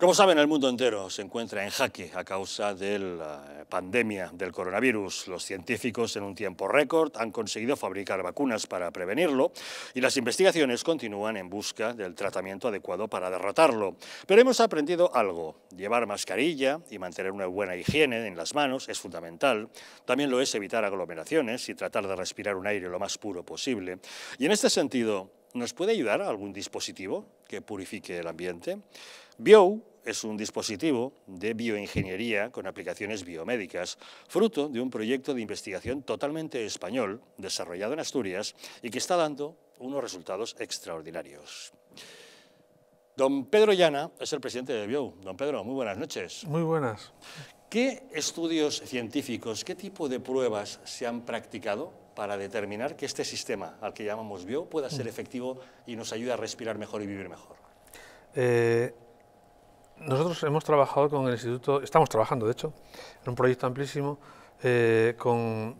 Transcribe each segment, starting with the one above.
Como saben, el mundo entero se encuentra en jaque a causa de la eh, pandemia del coronavirus. Los científicos en un tiempo récord han conseguido fabricar vacunas para prevenirlo y las investigaciones continúan en busca del tratamiento adecuado para derrotarlo. Pero hemos aprendido algo. Llevar mascarilla y mantener una buena higiene en las manos es fundamental. También lo es evitar aglomeraciones y tratar de respirar un aire lo más puro posible. Y en este sentido, ¿nos puede ayudar algún dispositivo que purifique el ambiente? Bio es un dispositivo de bioingeniería con aplicaciones biomédicas, fruto de un proyecto de investigación totalmente español desarrollado en Asturias y que está dando unos resultados extraordinarios. Don Pedro Llana es el presidente de BIO. Don Pedro, muy buenas noches. Muy buenas. ¿Qué estudios científicos, qué tipo de pruebas se han practicado para determinar que este sistema al que llamamos BIO pueda ser mm. efectivo y nos ayude a respirar mejor y vivir mejor? Eh, nosotros hemos trabajado con el Instituto, estamos trabajando de hecho, en un proyecto amplísimo eh, con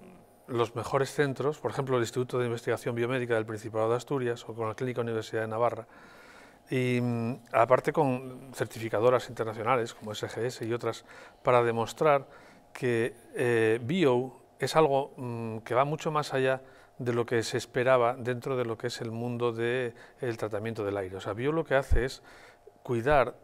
los mejores centros, por ejemplo el Instituto de Investigación Biomédica del Principado de Asturias o con la Clínica Universidad de Navarra, y mm, aparte con certificadoras internacionales como SGS y otras, para demostrar que eh, bio es algo mm, que va mucho más allá de lo que se esperaba dentro de lo que es el mundo del tratamiento del aire. O sea, bio lo que hace es cuidar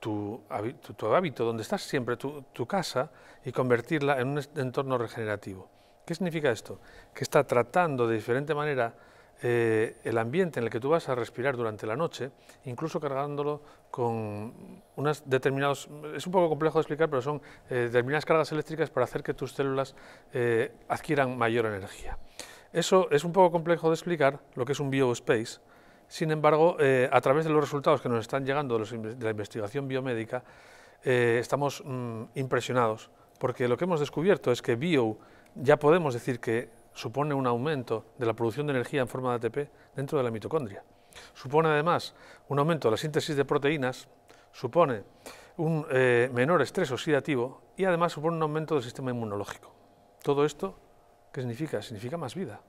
tu, hábito, donde estás siempre, tu, casa, y convertirla en un entorno regenerativo. ¿Qué significa esto? Que está tratando de diferente manera eh, el ambiente en el que tú vas a respirar durante la noche, incluso cargándolo con unas determinados, es un poco complejo de explicar, pero son eh, determinadas cargas eléctricas para hacer que tus células eh, adquieran mayor energía. Eso es un poco complejo de explicar, lo que es un biospace, sin embargo, eh, a través de los resultados que nos están llegando de, la investigación biomédica, eh, estamos mm, impresionados, porque lo que hemos descubierto es que bio ya podemos decir que supone un aumento de la producción de energía en forma de ATP dentro de la mitocondria. Supone además un aumento de la síntesis de proteínas, supone un eh, menor estrés oxidativo y además supone un aumento del sistema inmunológico. Todo esto, ¿qué significa? Significa más vida.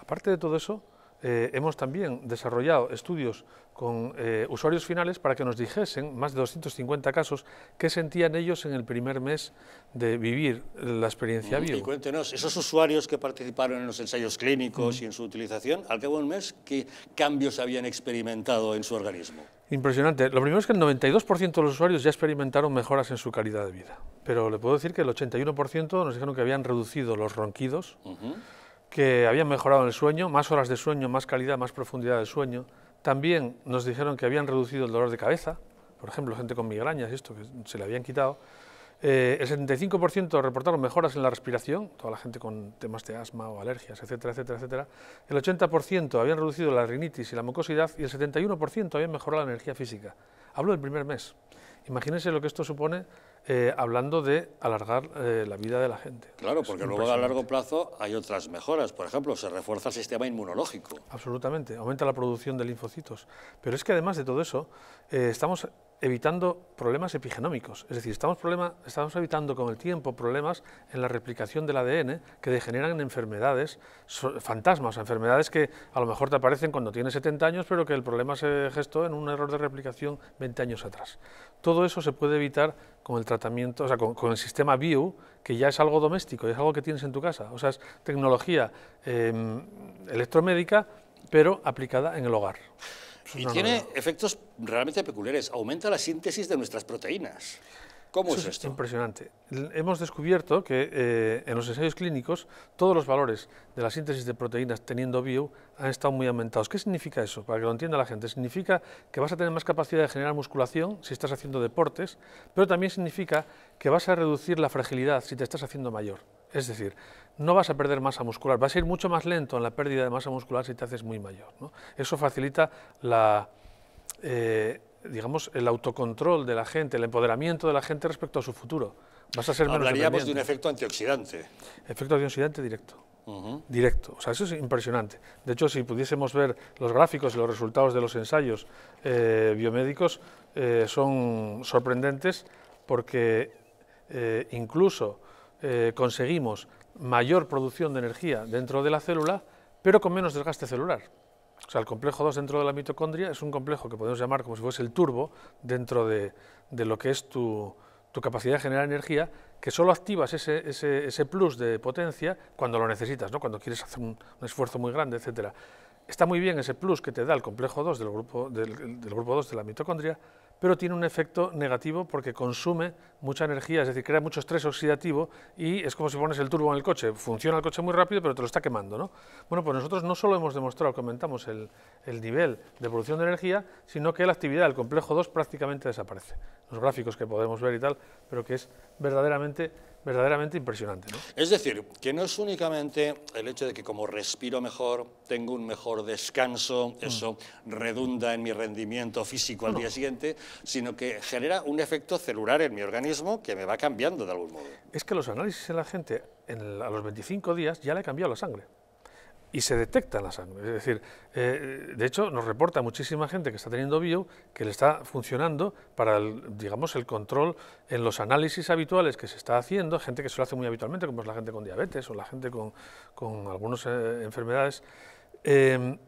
Aparte de todo eso, eh, hemos también desarrollado estudios con eh, usuarios finales para que nos dijesen, más de 250 casos, qué sentían ellos en el primer mes de vivir la experiencia bio. Y cuéntenos, esos usuarios que participaron en los ensayos clínicos y en su utilización, al cabo de un mes, ¿qué cambios habían experimentado en su organismo? Impresionante. Lo primero es que el 92% de los usuarios ya experimentaron mejoras en su calidad de vida, pero le puedo decir que el 81% nos dijeron que habían reducido los ronquidos, que habían mejorado el sueño, más horas de sueño, más calidad, más profundidad del sueño. También nos dijeron que habían reducido el dolor de cabeza, por ejemplo, gente con migrañas y esto, que se le habían quitado. Eh, el 75% reportaron mejoras en la respiración, toda la gente con temas de asma o alergias, etcétera, etcétera, etcétera. El 80% habían reducido la rinitis y la mucosidad y el 71% habían mejorado la energía física. Hablo del primer mes. Imagínense lo que esto supone eh, hablando de alargar eh, la vida de la gente. Claro, porque luego a largo plazo hay otras mejoras. Por ejemplo, se refuerza el sistema inmunológico. Absolutamente, aumenta la producción de linfocitos. Pero es que además de todo eso, eh, estamos evitando problemas epigenómicos. Es decir, estamos, evitando con el tiempo problemas en la replicación del ADN que degeneran en enfermedades fantasmas, enfermedades que a lo mejor te aparecen cuando tienes 70 años, pero que el problema se gestó en un error de replicación 20 años atrás. Todo eso se puede evitar con el tratamiento, con, el sistema VIEW, que ya es algo doméstico, es algo que tienes en tu casa. O sea, es tecnología em, electromédica, pero aplicada en el hogar y tiene efectos realmente peculiares. Aumenta la síntesis de nuestras proteínas. ¿Cómo es, esto? Impresionante. Hemos descubierto que eh, en los ensayos clínicos todos los valores de la síntesis de proteínas teniendo bio han estado muy aumentados. ¿Qué significa eso? Para que lo entienda la gente. Significa que vas a tener más capacidad de generar musculación si estás haciendo deportes, pero también significa que vas a reducir la fragilidad si te estás haciendo mayor. Es decir, no vas a perder masa muscular, vas a ir mucho más lento en la pérdida de masa muscular si te haces muy mayor. Eso facilita la... Eh, digamos, el autocontrol de la gente, el empoderamiento de la gente respecto a su futuro. Vas a Hablaríamos de un efecto antioxidante. Efecto antioxidante directo. Directo. O sea, eso es impresionante. De hecho, si pudiésemos ver los gráficos y los resultados de los ensayos eh, biomédicos, eh, son sorprendentes porque eh, incluso conseguimos mayor producción de energía dentro de la célula, pero con menos desgaste celular. O sea, el complejo 2 dentro de la mitocondria es un complejo que podemos llamar como si fuese el turbo dentro de, lo que es tu, capacidad de generar energía, que solo activas ese, plus de potencia cuando lo necesitas, ¿no? cuando quieres hacer un, esfuerzo muy grande, etc. Está muy bien ese plus que te da el complejo 2 del grupo, del, del grupo 2 de la mitocondria, pero tiene un efecto negativo porque consume mucha energía, es decir, crea mucho estrés oxidativo y es como si pones el turbo en el coche, funciona el coche muy rápido pero te lo está quemando. ¿no? Bueno, pues nosotros no solo hemos demostrado que aumentamos el, el nivel de producción de energía, sino que la actividad del complejo 2 prácticamente desaparece. Los gráficos que podemos ver y tal, pero que es verdaderamente verdaderamente impresionante. ¿no? Es decir, que no es únicamente el hecho de que como respiro mejor, tengo un mejor descanso, mm. eso redunda en mi rendimiento físico al día siguiente, sino que genera un efecto celular en mi organismo que me va cambiando de algún modo. Es que los análisis en la gente en a los 25 días ya le ha cambiado la sangre y se detecta la sangre. Es decir, eh, de hecho, nos reporta muchísima gente que está teniendo bio que le está funcionando para, el, digamos, el control en los análisis habituales que se está haciendo, gente que se lo hace muy habitualmente, como es la gente con diabetes o la gente con, con algunas eh, enfermedades. Eh,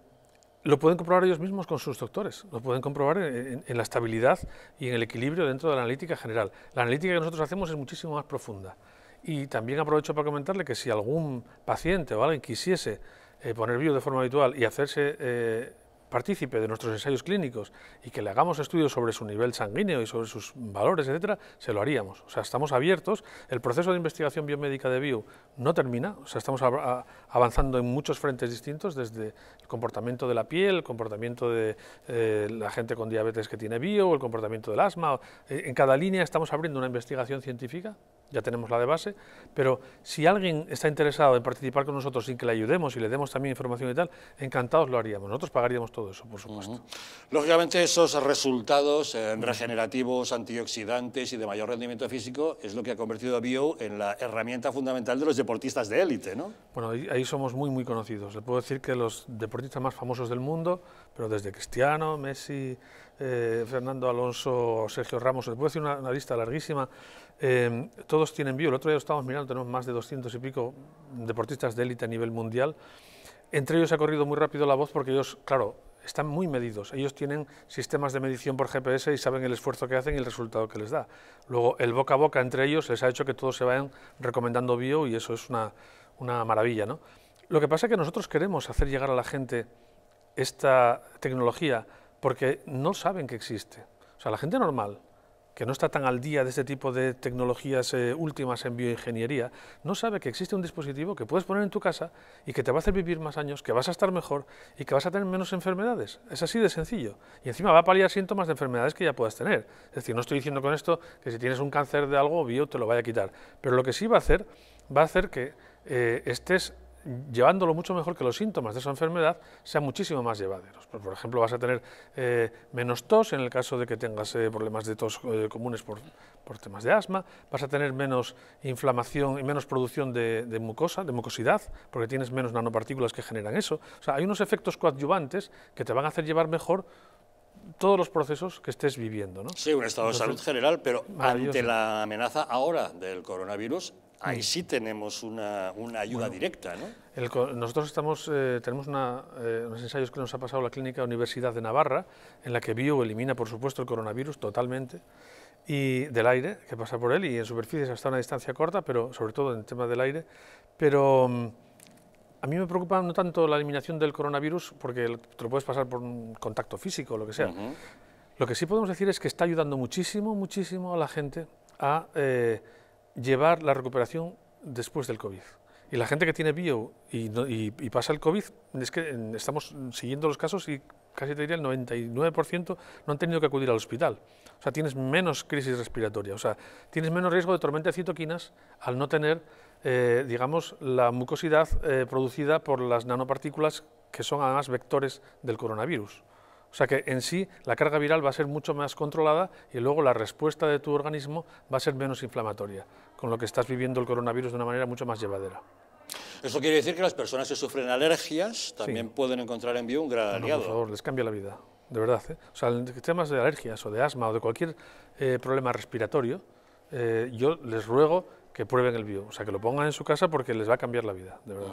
lo pueden comprobar ellos mismos con sus doctores, lo pueden comprobar en, en, la estabilidad y en el equilibrio dentro de la analítica general. La analítica que nosotros hacemos es muchísimo más profunda. Y también aprovecho para comentarle que si algún paciente o alguien quisiese eh, poner BIO de forma habitual y hacerse eh, partícipe de nuestros ensayos clínicos y que le hagamos estudios sobre su nivel sanguíneo y sobre sus valores, etcétera, se lo haríamos. O sea, estamos abiertos. El proceso de investigación biomédica de Bio no termina. O sea, estamos avanzando en muchos frentes distintos, desde el comportamiento de la piel, el comportamiento de eh, la gente con diabetes que tiene Bio, el comportamiento del asma. En cada línea estamos abriendo una investigación científica ya tenemos la de base, pero si alguien está interesado en participar con nosotros y que le ayudemos y le demos también información y tal, encantados lo haríamos. Nosotros pagaríamos todo eso, por supuesto. Lógicamente, esos resultados eh, regenerativos, antioxidantes y de mayor rendimiento físico es lo que ha convertido a Bio en la herramienta fundamental de los deportistas de élite, ¿no? Bueno, ahí, somos muy, muy conocidos. Le puedo decir que los deportistas más famosos del mundo, pero desde Cristiano, Messi, eh, Fernando Alonso, Sergio Ramos, les puedo decir una lista larguísima Em, todos tienen bio. El otro día lo estábamos mirando, tenemos más de 200 y pico deportistas de élite a nivel mundial. Entre ellos ha corrido muy rápido la voz porque ellos, claro, están muy medidos. Ellos tienen sistemas de medición por GPS y saben el esfuerzo que hacen y el resultado que les da. Luego, el boca a boca entre ellos les ha hecho que todos se vayan recomendando bio y eso es una, una maravilla. ¿no? Lo que pasa es que nosotros queremos hacer llegar a la gente esta tecnología porque no saben que existe. O sea, la gente normal, que no está tan al día de este tipo de tecnologías eh, últimas en bioingeniería, no sabe que existe un dispositivo que puedes poner en tu casa y que te va a hacer vivir más años, que vas a estar mejor y que vas a tener menos enfermedades. Es así de sencillo. Y encima va a paliar síntomas de enfermedades que ya puedas tener. Es decir, no estoy diciendo con esto que si tienes un cáncer de algo, bio te lo vaya a quitar. Pero lo que sí va a hacer, va a hacer que eh, estés llevándolo mucho mejor que los síntomas de esa enfermedad sean muchísimo más llevaderos. Pues, por ejemplo, vas a tener eh, menos tos en el caso de que tengas eh, problemas de tos eh, comunes por, por, temas de asma, vas a tener menos inflamación y menos producción de, mucosa, de mucosidad, porque tienes menos nanopartículas que generan eso. O sea, hay unos efectos coadyuvantes que te van a hacer llevar mejor todos los procesos que estés viviendo. ¿no? Sí, un estado de salud general, pero ante la amenaza ahora del coronavirus, ahí mm. sí tenemos una, ayuda directa, ¿no? nosotros estamos, eh, tenemos una, eh, unos ensayos que nos ha pasado la Clínica Universidad de Navarra, en la que bio elimina, por supuesto, el coronavirus totalmente, y del aire, que pasa por él, y en superficies hasta una distancia corta, pero sobre todo en el tema del aire, pero... Mm, a mí me preocupa no tanto la eliminación del coronavirus, porque te lo puedes pasar por un contacto físico o lo que sea. Lo que sí podemos decir es que está ayudando muchísimo, muchísimo a la gente a eh, llevar la recuperación después del COVID. Y la gente que tiene bio y, pasa el COVID, es que mm, estamos siguiendo los casos y casi te diría el 99% no han tenido que acudir al hospital. O sea, tienes menos crisis respiratoria, o sea, tienes menos riesgo de tormenta de citoquinas al no tener, eh, digamos, la mucosidad eh, producida por las nanopartículas que son además vectores del coronavirus. O sea que en sí la carga viral va a ser mucho más controlada y luego la respuesta de tu organismo va a ser menos inflamatoria con lo que estás viviendo el coronavirus de una manera mucho más llevadera. Eso quiere decir que las personas que sufren alergias también pueden encontrar en Bio un gran aliado. por favor, les cambia la vida, de verdad. ¿eh? O sea, en temas de alergias o de asma o de cualquier eh, problema respiratorio, eh, yo les ruego que prueben el Bio, o sea, que lo pongan en su casa porque les va a cambiar la vida, de verdad.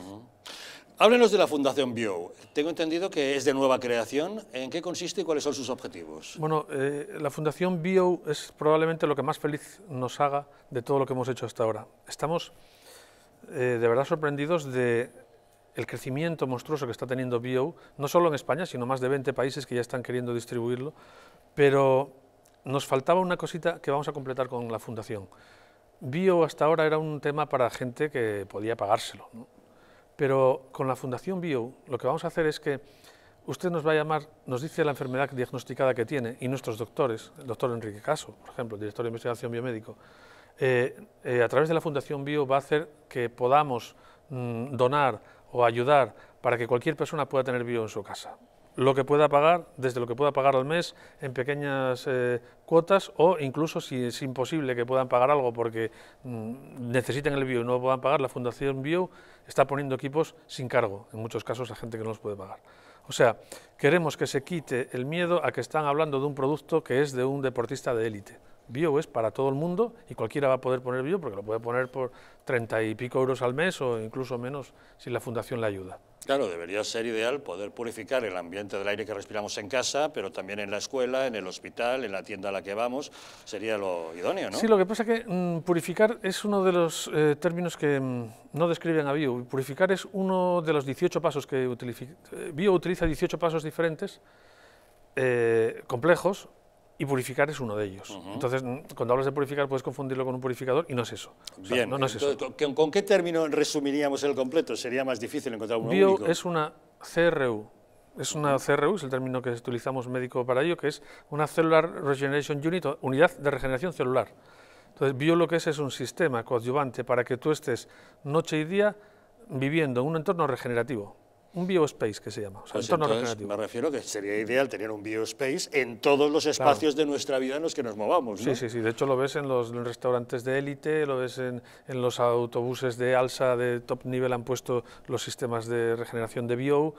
Háblenos de la Fundación Bio. Tengo entendido que es de nueva creación. ¿En qué consiste y cuáles son sus objetivos? Bueno, eh, la Fundación Bio es probablemente lo que más feliz nos haga de todo lo que hemos hecho hasta ahora. Estamos eh, de verdad sorprendidos de el crecimiento monstruoso que está teniendo Bio, no solo en España, sino más de 20 países que ya están queriendo distribuirlo, pero nos faltaba una cosita que vamos a completar con la Fundación. Bio hasta ahora era un tema para gente que podía pagárselo, pero con la Fundación Bio lo que vamos a hacer es que usted nos va a llamar, nos dice la enfermedad diagnosticada que tiene y nuestros doctores, el doctor Enrique Caso, por ejemplo, director de investigación biomédico, eh, eh, a través de la Fundación Bio va a hacer que podamos mm, donar o ayudar para que cualquier persona pueda tener bio en su casa lo que pueda pagar, desde lo que pueda pagar al mes en pequeñas eh, cuotas o incluso si es imposible que puedan pagar algo porque mm, necesitan el bio y no lo puedan pagar, la Fundación Bio está poniendo equipos sin cargo, en muchos casos a gente que no los puede pagar. O sea, queremos que se quite el miedo a que están hablando de un producto que es de un deportista de élite. Bio es para todo el mundo y cualquiera va a poder poner bio porque lo puede poner por treinta y pico euros al mes o incluso menos si la fundación le ayuda. Claro, debería ser ideal poder purificar el ambiente del aire que respiramos en casa, pero también en la escuela, en el hospital, en la tienda a la que vamos, sería lo idóneo, ¿no? Sí, lo que pasa es que mm, purificar es uno de los eh, términos que mm, no describen a Bio. Purificar es uno de los 18 pasos que utiliza. Eh, bio utiliza 18 pasos diferentes, eh, complejos, y purificar es uno de ellos. Entonces, cuando hablas de purificar, puedes confundirlo con un purificador y no es eso. Bien, no, es ¿con qué término resumiríamos el completo? Sería más difícil encontrar uno Bio es una CRU. Es una CRU, es el término que utilizamos médico para ello, que es una Cellular Regeneration Unit, unidad de regeneración celular. Entonces, bio lo que es es un sistema coadyuvante para que tú estés noche y día viviendo en un entorno regenerativo. Un biospace que se llama, pues Me refiero que sería ideal tener un biospace en todos los espacios de nuestra vida en los que nos movamos. Sí, sí, sí. De hecho, lo ves en los, restaurantes de élite, lo ves en, en, los autobuses de alza de top nivel, han puesto los sistemas de regeneración de bio.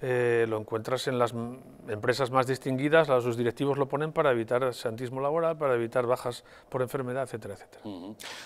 Eh, lo encuentras en las empresas más distinguidas, a sus directivos lo ponen para evitar santismo laboral, para evitar bajas por enfermedad, etcétera, etcétera.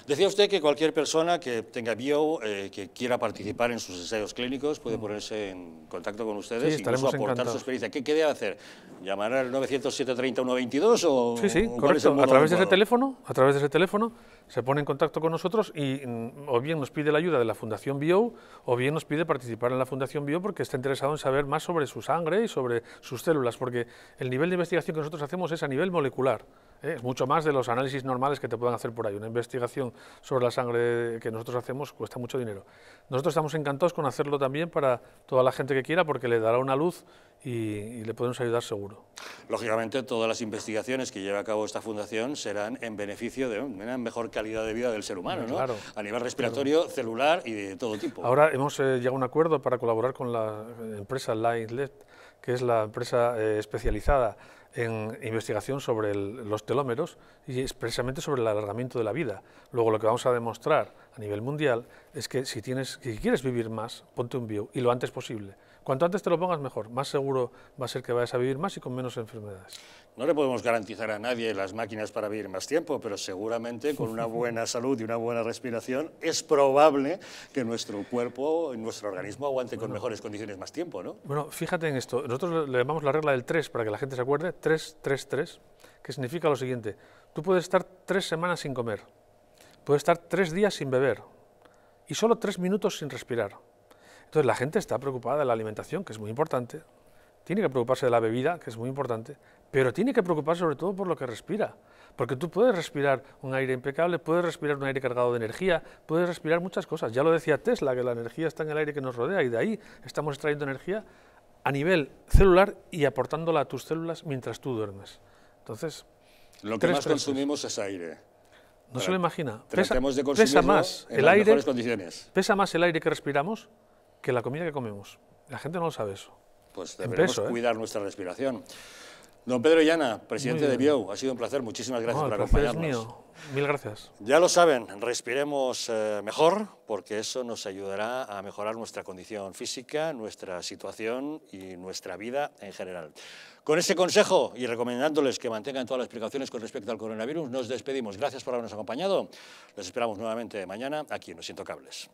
Decía usted que cualquier persona que tenga bio, eh, que quiera participar en sus ensayos clínicos, puede ponerse en contacto con ustedes y sí, aportar su experiencia. ¿Qué, debe hacer? ¿Llamar al 907 30 122 o...? Sí, sí, correcto. A través de ese teléfono, a través de ese teléfono, se pone en contacto con nosotros y mm, o bien nos pide la ayuda de la Fundación Bio o bien nos pide participar en la Fundación Bio porque está interesado en saber más sobre su sangre y sobre sus células, porque el nivel de investigación que nosotros hacemos es a nivel molecular es eh, mucho más de los análisis normales que te puedan hacer por ahí. Una investigación sobre la sangre que nosotros hacemos cuesta mucho dinero. Nosotros estamos encantados con hacerlo también para toda la gente que quiera porque le dará una luz y, le podemos ayudar seguro. Lógicamente, todas las investigaciones que lleva a cabo esta fundación serán en beneficio de una mejor calidad de vida del ser humano, ¿no? a nivel respiratorio, celular y de todo tipo. Ahora hemos eh, llegado a un acuerdo para colaborar con la empresa Lightlet que es la empresa eh, especializada en investigación sobre los telómeros y expresamente sobre el alargamiento de la vida. Luego lo que vamos a demostrar a nivel mundial es que si, si quieres vivir más, ponte un bio y lo antes posible. Cuanto antes te lo pongas mejor, más seguro va a ser que vayas a vivir más y con menos enfermedades. No le podemos garantizar a nadie las máquinas para vivir más tiempo, pero seguramente con una buena salud y una buena respiración es probable que nuestro cuerpo, nuestro organismo aguante con mejores condiciones más tiempo, ¿no? Bueno, fíjate en esto. Nosotros le llamamos la regla del 3 para que la gente se acuerde, 3, 3, 3, que significa lo siguiente. Tú puedes estar tres semanas sin comer, puedes estar tres días sin beber y solo tres minutos sin respirar. Entonces la gente está preocupada de la alimentación, que es muy importante, tiene que preocuparse de la bebida, que es muy importante, pero tiene que preocuparse sobre todo por lo que respira, porque tú puedes respirar un aire impecable, puedes respirar un aire cargado de energía, puedes respirar muchas cosas. Ya lo decía Tesla, que la energía está en el aire que nos rodea y de ahí estamos extrayendo energía a nivel celular y aportándola a tus células mientras tú duermes. Entonces, lo que más consumimos es aire. No se lo imagina. Pesa, de más el aire, Pesa más el aire que respiramos que la comida que comemos. La gente no lo sabe eso. Pues debemos ¿eh? cuidar nuestra respiración. Don Pedro Llana, presidente de Bio, ha sido un placer. Muchísimas gracias por acompañarnos. Mil gracias. Ya lo saben, respiremos eh, mejor porque eso nos ayudará a mejorar nuestra condición física, nuestra situación y nuestra vida en general. Con ese consejo y recomendándoles que mantengan todas las explicaciones con respecto al coronavirus, nos despedimos. Gracias por habernos acompañado. Les esperamos nuevamente mañana aquí en Los Intocables.